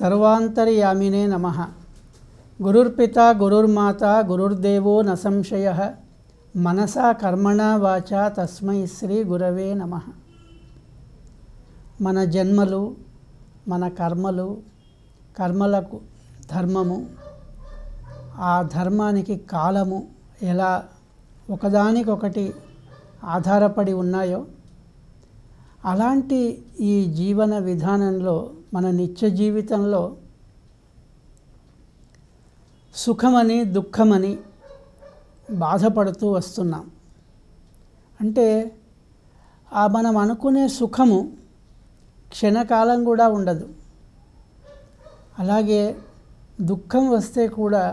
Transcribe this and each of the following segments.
సర్వాంతర్యామినే నమ గురుర్పిత గురుర్మాత గురుర్దేవో నసంశయ మనసా కర్మణ వాచ తస్మై శ్రీ గురవే నమ మన జన్మలు మన కర్మలు కర్మలకు ధర్మము ఆ ధర్మానికి కాలము ఎలా ఒకదానికొకటి ఆధారపడి ఉన్నాయో అలాంటి ఈ జీవన విధానంలో మన నిత్య జీవితంలో సుఖమని దుఃఖమని బాధపడుతూ వస్తున్నాం అంటే ఆ మనం అనుకునే సుఖము క్షణకాలం కూడా ఉండదు అలాగే దుఃఖం వస్తే కూడా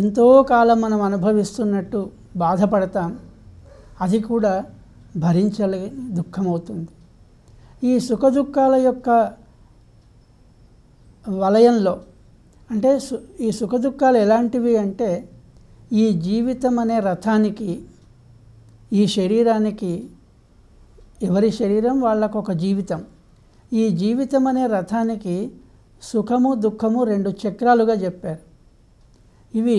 ఎంతో కాలం మనం అనుభవిస్తున్నట్టు బాధపడతాం అది కూడా భరించలే దుఃఖమవుతుంది ఈ సుఖదుఖాల యొక్క వలయంలో అంటే సు ఈ సుఖదుఖాలు ఎలాంటివి అంటే ఈ జీవితం అనే రథానికి ఈ శరీరానికి ఎవరి శరీరం వాళ్ళకు ఒక జీవితం ఈ జీవితం అనే రథానికి సుఖము దుఃఖము రెండు చక్రాలుగా చెప్పారు ఇవి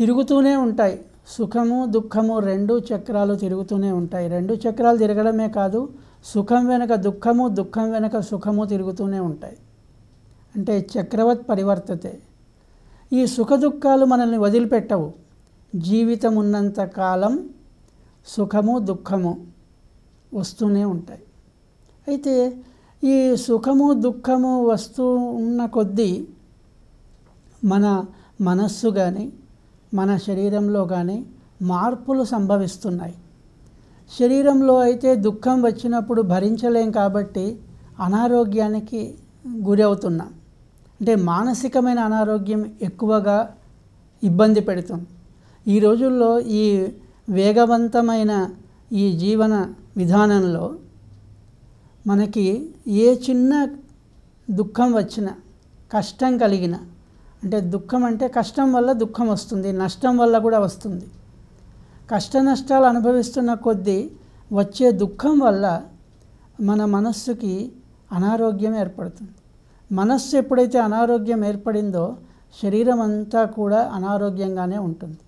తిరుగుతూనే ఉంటాయి సుఖము దుఃఖము రెండు చక్రాలు తిరుగుతూనే ఉంటాయి రెండు చక్రాలు తిరగడమే కాదు సుఖం వెనుక దుఃఖము దుఃఖం వెనుక సుఖము తిరుగుతూనే ఉంటాయి అంటే చక్రవత్ పరివర్తతే ఈ సుఖ దుఃఖాలు మనల్ని వదిలిపెట్టవు జీవితం ఉన్నంత కాలం సుఖము దుఃఖము వస్తూనే ఉంటాయి అయితే ఈ సుఖము దుఃఖము వస్తూ ఉన్న కొద్దీ మన మనస్సు కానీ మన శరీరంలో కానీ మార్పులు సంభవిస్తున్నాయి శరీరంలో అయితే దుఃఖం వచ్చినప్పుడు భరించలేం కాబట్టి అనారోగ్యానికి గురి అవుతున్నాం అంటే మానసికమైన అనారోగ్యం ఎక్కువగా ఇబ్బంది పెడుతుంది ఈ రోజుల్లో ఈ వేగవంతమైన ఈ జీవన విధానంలో మనకి ఏ చిన్న దుఃఖం వచ్చిన కష్టం కలిగిన అంటే దుఃఖం అంటే కష్టం వల్ల దుఃఖం వస్తుంది నష్టం వల్ల కూడా వస్తుంది కష్టనష్టాలు అనుభవిస్తున్న కొద్దీ వచ్చే దుఃఖం వల్ల మన మనస్సుకి అనారోగ్యం ఏర్పడుతుంది మనస్సు ఎప్పుడైతే అనారోగ్యం ఏర్పడిందో శరీరం అంతా కూడా అనారోగ్యంగానే ఉంటుంది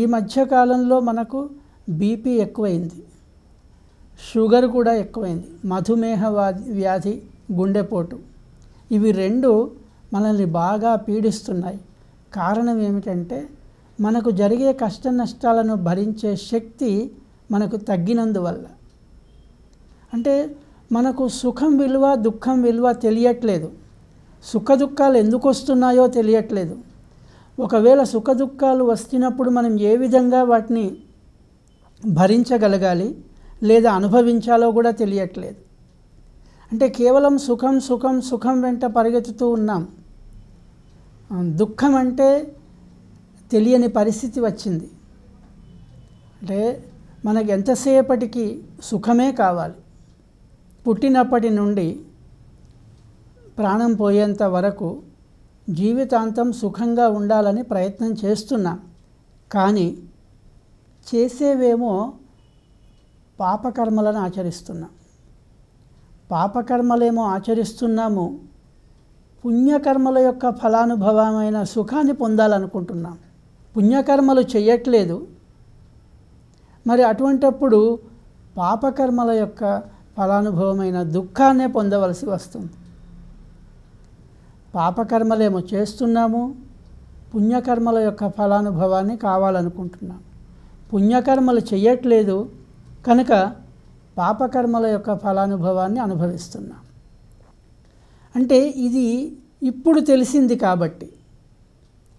ఈ మధ్యకాలంలో మనకు బీపీ ఎక్కువైంది షుగర్ కూడా ఎక్కువైంది మధుమేహ వ్యాధి గుండెపోటు ఇవి రెండు మనల్ని బాగా పీడిస్తున్నాయి కారణం ఏమిటంటే మనకు జరిగే కష్ట నష్టాలను భరించే శక్తి మనకు తగ్గినందువల్ల అంటే మనకు సుఖం విలువ దుఃఖం విలువ తెలియట్లేదు సుఖ దుఃఖాలు ఎందుకు వస్తున్నాయో తెలియట్లేదు ఒకవేళ సుఖ దుఃఖాలు వస్తున్నప్పుడు మనం ఏ విధంగా వాటిని భరించగలగాలి లేదా అనుభవించాలో కూడా తెలియట్లేదు అంటే కేవలం సుఖం సుఖం సుఖం వెంట పరిగెత్తుతూ ఉన్నాం దుఃఖం అంటే తెలియని పరిస్థితి వచ్చింది అంటే మనకు ఎంతసేపటికి సుఖమే కావాలి పుట్టినప్పటి నుండి ప్రాణం పోయేంత వరకు జీవితాంతం సుఖంగా ఉండాలని ప్రయత్నం చేస్తున్నాం కానీ చేసేవేమో పాపకర్మలను ఆచరిస్తున్నాం పాపకర్మలేమో ఆచరిస్తున్నాము పుణ్యకర్మల యొక్క ఫలానుభవమైన సుఖాన్ని పొందాలనుకుంటున్నాం పుణ్యకర్మలు చేయట్లేదు మరి అటువంటప్పుడు పాపకర్మల యొక్క ఫలానుభవమైన దుఃఖాన్నే పొందవలసి వస్తుంది పాపకర్మలేమో చేస్తున్నాము పుణ్యకర్మల యొక్క ఫలానుభవాన్ని కావాలనుకుంటున్నాము పుణ్యకర్మలు చేయట్లేదు కనుక పాపకర్మల యొక్క ఫలానుభవాన్ని అనుభవిస్తున్నాం అంటే ఇది ఇప్పుడు తెలిసింది కాబట్టి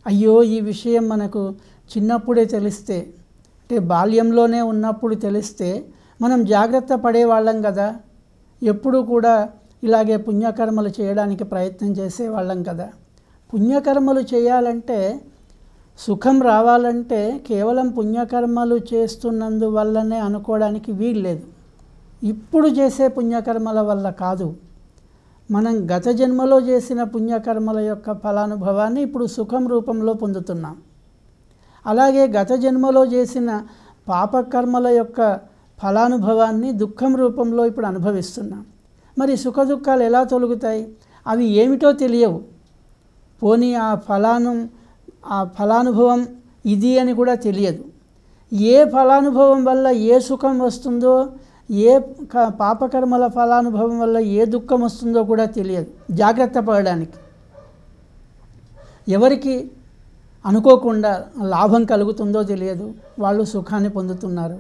అయ్యో ఈ విషయం మనకు చిన్నప్పుడే తెలిస్తే అంటే బాల్యంలోనే ఉన్నప్పుడు తెలిస్తే మనం జాగ్రత్త పడేవాళ్ళం కదా ఎప్పుడూ కూడా ఇలాగే పుణ్యకర్మలు చేయడానికి ప్రయత్నం చేసేవాళ్ళం కదా పుణ్యకర్మలు చేయాలంటే సుఖం రావాలంటే కేవలం పుణ్యకర్మలు చేస్తున్నందువల్లనే అనుకోవడానికి వీల్లేదు ఇప్పుడు చేసే పుణ్యకర్మల వల్ల కాదు మనం గత జన్మలో చేసిన పుణ్యకర్మల యొక్క ఫలానుభవాన్ని ఇప్పుడు సుఖం రూపంలో పొందుతున్నాం అలాగే గత జన్మలో చేసిన పాపకర్మల యొక్క ఫలానుభవాన్ని దుఃఖం రూపంలో ఇప్పుడు అనుభవిస్తున్నాం మరి సుఖ దుఃఖాలు ఎలా తొలుగుతాయి అవి ఏమిటో తెలియవు పోనీ ఆ ఫలాను ఆ ఫలానుభవం ఇది అని కూడా తెలియదు ఏ ఫలానుభవం వల్ల ఏ సుఖం వస్తుందో ఏ పాపకర్మల ఫలానుభవం వల్ల ఏ దుఃఖం వస్తుందో కూడా తెలియదు జాగ్రత్త పడడానికి ఎవరికి అనుకోకుండా లాభం కలుగుతుందో తెలియదు వాళ్ళు సుఖాన్ని పొందుతున్నారు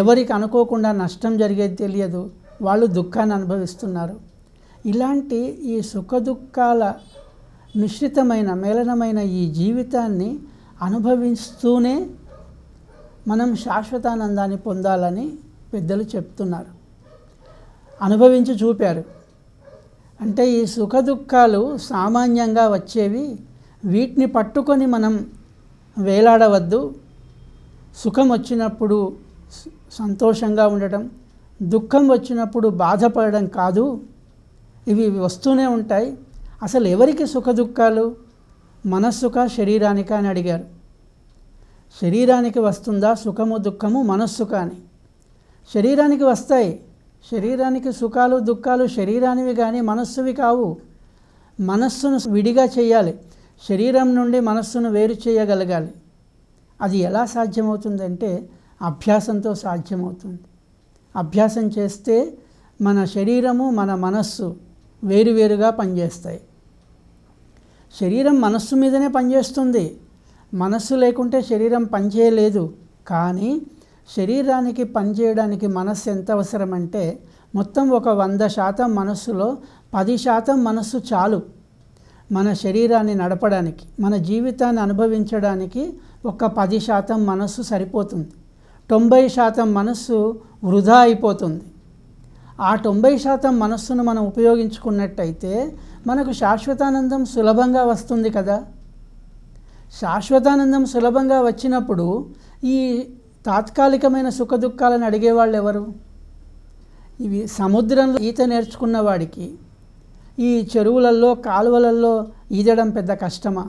ఎవరికి అనుకోకుండా నష్టం జరిగేది తెలియదు వాళ్ళు దుఃఖాన్ని అనుభవిస్తున్నారు ఇలాంటి ఈ దుఃఖాల మిశ్రితమైన మేళనమైన ఈ జీవితాన్ని అనుభవిస్తూనే మనం శాశ్వతానందాన్ని పొందాలని పెద్దలు చెప్తున్నారు అనుభవించి చూపారు అంటే ఈ సుఖదుఖాలు సామాన్యంగా వచ్చేవి వీటిని పట్టుకొని మనం వేలాడవద్దు సుఖం వచ్చినప్పుడు సంతోషంగా ఉండటం దుఃఖం వచ్చినప్పుడు బాధపడడం కాదు ఇవి వస్తూనే ఉంటాయి అసలు ఎవరికి సుఖ దుఃఖాలు మనస్సుక శరీరానిక అని అడిగారు శరీరానికి వస్తుందా సుఖము దుఃఖము మనస్సుక అని శరీరానికి వస్తాయి శరీరానికి సుఖాలు దుఃఖాలు శరీరానివి కానీ మనస్సువి కావు మనస్సును విడిగా చేయాలి శరీరం నుండి మనస్సును వేరు చేయగలగాలి అది ఎలా సాధ్యమవుతుందంటే అభ్యాసంతో సాధ్యమవుతుంది అభ్యాసం చేస్తే మన శరీరము మన మనస్సు వేరువేరుగా పనిచేస్తాయి శరీరం మనస్సు మీదనే పనిచేస్తుంది మనస్సు లేకుంటే శరీరం పనిచేయలేదు కానీ శరీరానికి పనిచేయడానికి మనస్సు ఎంత అవసరమంటే మొత్తం ఒక వంద శాతం మనస్సులో పది శాతం మనస్సు చాలు మన శరీరాన్ని నడపడానికి మన జీవితాన్ని అనుభవించడానికి ఒక పది శాతం మనస్సు సరిపోతుంది తొంభై శాతం మనస్సు వృధా అయిపోతుంది ఆ తొంభై శాతం మనస్సును మనం ఉపయోగించుకున్నట్టయితే మనకు శాశ్వతానందం సులభంగా వస్తుంది కదా శాశ్వతానందం సులభంగా వచ్చినప్పుడు ఈ తాత్కాలికమైన సుఖదుఖాలను అడిగేవాళ్ళు ఎవరు ఇవి సముద్రంలో ఈత నేర్చుకున్న వాడికి ఈ చెరువులలో కాలువలలో ఈదడం పెద్ద కష్టమా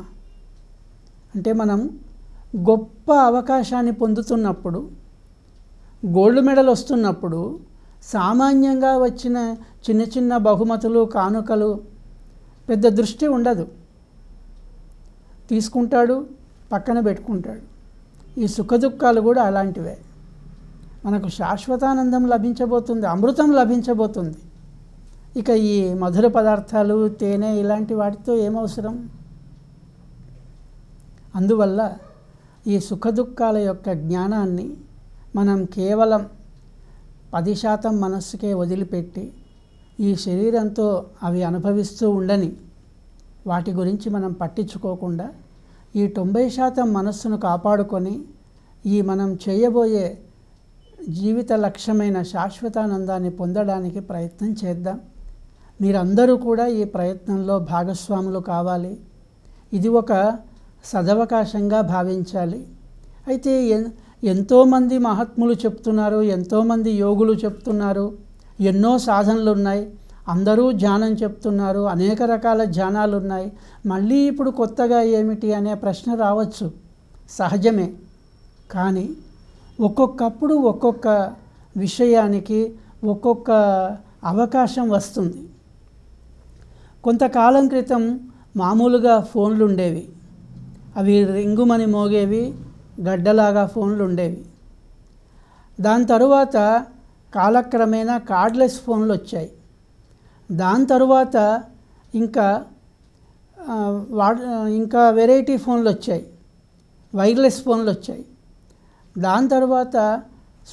అంటే మనం గొప్ప అవకాశాన్ని పొందుతున్నప్పుడు గోల్డ్ మెడల్ వస్తున్నప్పుడు సామాన్యంగా వచ్చిన చిన్న చిన్న బహుమతులు కానుకలు పెద్ద దృష్టి ఉండదు తీసుకుంటాడు పక్కన పెట్టుకుంటాడు ఈ సుఖదుఖాలు కూడా అలాంటివే మనకు శాశ్వతానందం లభించబోతుంది అమృతం లభించబోతుంది ఇక ఈ మధుర పదార్థాలు తేనె ఇలాంటి వాటితో ఏమవసరం అందువల్ల ఈ సుఖదుఖాల యొక్క జ్ఞానాన్ని మనం కేవలం పది శాతం మనస్సుకే వదిలిపెట్టి ఈ శరీరంతో అవి అనుభవిస్తూ ఉండని వాటి గురించి మనం పట్టించుకోకుండా ఈ తొంభై శాతం మనస్సును కాపాడుకొని ఈ మనం చేయబోయే జీవిత లక్ష్యమైన శాశ్వతానందాన్ని పొందడానికి ప్రయత్నం చేద్దాం మీరందరూ కూడా ఈ ప్రయత్నంలో భాగస్వాములు కావాలి ఇది ఒక సదవకాశంగా భావించాలి అయితే ఎంతోమంది మహాత్ములు చెప్తున్నారు ఎంతోమంది యోగులు చెప్తున్నారు ఎన్నో సాధనలు ఉన్నాయి అందరూ ధ్యానం చెప్తున్నారు అనేక రకాల ధ్యానాలు ఉన్నాయి మళ్ళీ ఇప్పుడు కొత్తగా ఏమిటి అనే ప్రశ్న రావచ్చు సహజమే కానీ ఒక్కొక్కప్పుడు ఒక్కొక్క విషయానికి ఒక్కొక్క అవకాశం వస్తుంది కొంతకాలం క్రితం మామూలుగా ఫోన్లు ఉండేవి అవి రింగుమని మోగేవి గడ్డలాగా ఫోన్లు ఉండేవి దాని తరువాత కాలక్రమేణా కార్డ్లెస్ ఫోన్లు వచ్చాయి దాని తరువాత ఇంకా వా ఇంకా వెరైటీ ఫోన్లు వచ్చాయి వైర్లెస్ ఫోన్లు వచ్చాయి దాని తర్వాత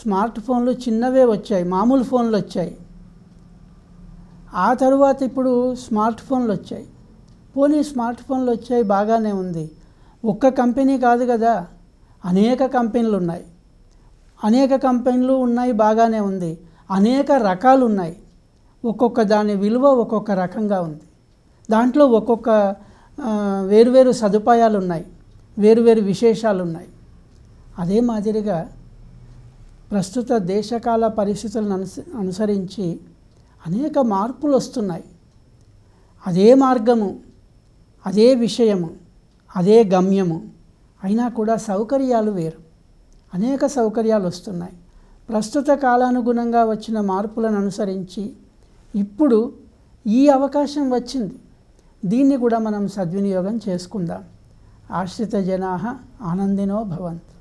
స్మార్ట్ ఫోన్లు చిన్నవే వచ్చాయి మామూలు ఫోన్లు వచ్చాయి ఆ తర్వాత ఇప్పుడు స్మార్ట్ ఫోన్లు వచ్చాయి పోనీ స్మార్ట్ ఫోన్లు వచ్చాయి బాగానే ఉంది ఒక్క కంపెనీ కాదు కదా అనేక కంపెనీలు ఉన్నాయి అనేక కంపెనీలు ఉన్నాయి బాగానే ఉంది అనేక రకాలు ఉన్నాయి ఒక్కొక్క దాని విలువ ఒక్కొక్క రకంగా ఉంది దాంట్లో ఒక్కొక్క వేరువేరు సదుపాయాలు ఉన్నాయి వేరువేరు విశేషాలు ఉన్నాయి అదే మాదిరిగా ప్రస్తుత దేశకాల పరిస్థితులను అనుస అనుసరించి అనేక మార్పులు వస్తున్నాయి అదే మార్గము అదే విషయము అదే గమ్యము అయినా కూడా సౌకర్యాలు వేరు అనేక సౌకర్యాలు వస్తున్నాయి ప్రస్తుత కాలానుగుణంగా వచ్చిన మార్పులను అనుసరించి ఇప్పుడు ఈ అవకాశం వచ్చింది దీన్ని కూడా మనం సద్వినియోగం చేసుకుందాం ఆశ్రిత జనా ఆనందినో భవంత్